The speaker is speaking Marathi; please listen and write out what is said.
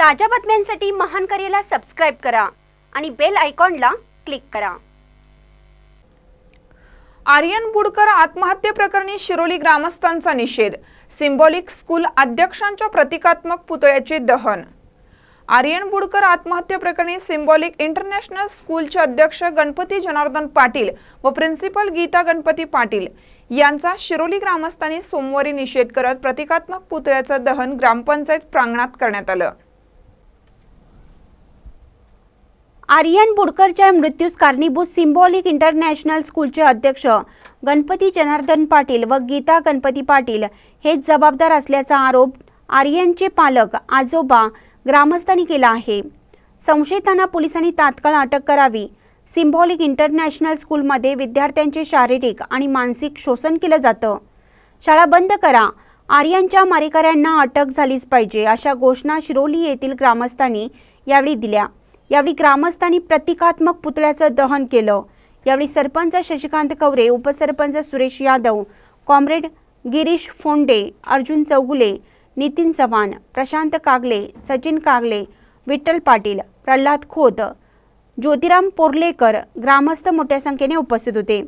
ताज्या बातम्यांसाठी महान करेला सबस्क्राईब करा आणि बेल आयकॉनला क्लिक करा आर्यन बुडकर प्रकरणी शिरोली ग्रामस्थांचा निषेध सिम्बॉलिक स्कूल अध्यक्षांच्या प्रतिकात्मक पुतळ्याचे दहन आर्यन बुडकर आत्महत्या प्रकरणी सिम्बॉलिक इंटरनॅशनल स्कूलचे अध्यक्ष गणपती जनार्दन पाटील व प्रिन्सिपल गीता गणपती पाटील यांचा शिरोली ग्रामस्थांनी सोमवारी निषेध करत प्रतिकात्मक पुतळ्याचं दहन ग्रामपंचायत प्रांगणात करण्यात आलं आर्यन बुडकरच्या मृत्यूस कारणीभूत सिम्बॉलिक इंटरनॅशनल स्कूलचे अध्यक्ष गणपती जनार्दन पाटील व गीता गणपती पाटील हेच जबाबदार असल्याचा आरोप आर्यनचे पालक आजोबा ग्रामस्थांनी केला आहे संशयितांना पोलिसांनी तात्काळ अटक करावी सिम्बॉलिक इंटरनॅशनल स्कूलमध्ये विद्यार्थ्यांचे शारीरिक आणि मानसिक शोषण केलं जातं शाळा बंद करा आर्यनच्या मारेकऱ्यांना अटक झालीच पाहिजे अशा घोषणा शिरोली येथील ग्रामस्थांनी यावेळी दिल्या यावेळी ग्रामस्थांनी प्रतिकात्मक पुतळ्याचं दहन केलं यावेळी सरपंच शशिकांत कवरे उपसरपंच सुरेश यादव कॉम्रेड गिरीश फोंडे अर्जुन चौगुले नितीन चव्हाण प्रशांत कागले सचिन कागले विठ्ठल पाटील प्रल्हाद खोत ज्योतिराम पोर्लेकर ग्रामस्थ मोठ्या संख्येने उपस्थित होते